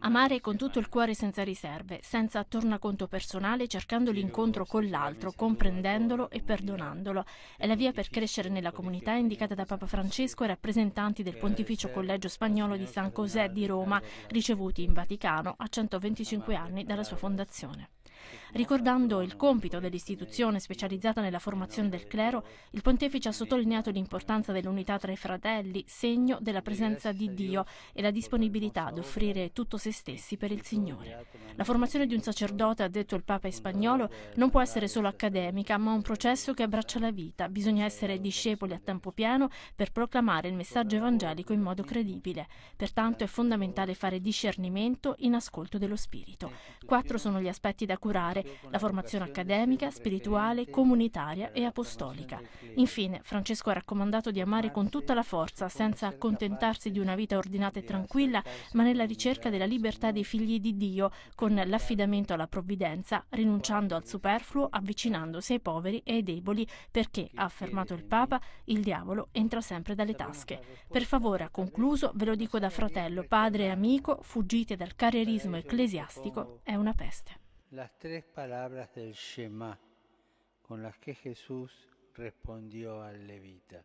Amare con tutto il cuore senza riserve, senza tornaconto personale, cercando l'incontro con l'altro, comprendendolo e perdonandolo. È la via per crescere nella comunità indicata da Papa Francesco e rappresentanti del Pontificio Collegio Spagnolo di San José di Roma, ricevuti in Vaticano a 125 anni dalla sua fondazione. Ricordando il compito dell'istituzione specializzata nella formazione del clero, il pontefice ha sottolineato l'importanza dell'unità tra i fratelli, segno della presenza di Dio e la disponibilità ad offrire tutto se stessi per il Signore. La formazione di un sacerdote, ha detto il Papa in spagnolo, non può essere solo accademica, ma un processo che abbraccia la vita. Bisogna essere discepoli a tempo pieno per proclamare il messaggio evangelico in modo credibile. Pertanto è fondamentale fare discernimento in ascolto dello Spirito. Quattro sono gli aspetti da cui assicurare la formazione accademica, spirituale, comunitaria e apostolica. Infine, Francesco ha raccomandato di amare con tutta la forza, senza accontentarsi di una vita ordinata e tranquilla, ma nella ricerca della libertà dei figli di Dio, con l'affidamento alla provvidenza, rinunciando al superfluo, avvicinandosi ai poveri e ai deboli, perché, ha affermato il Papa, il diavolo entra sempre dalle tasche. Per favore, ha concluso, ve lo dico da fratello, padre e amico, fuggite dal carrierismo ecclesiastico, è una peste. las tres palabras del Shema con las que Jesús respondió al levita.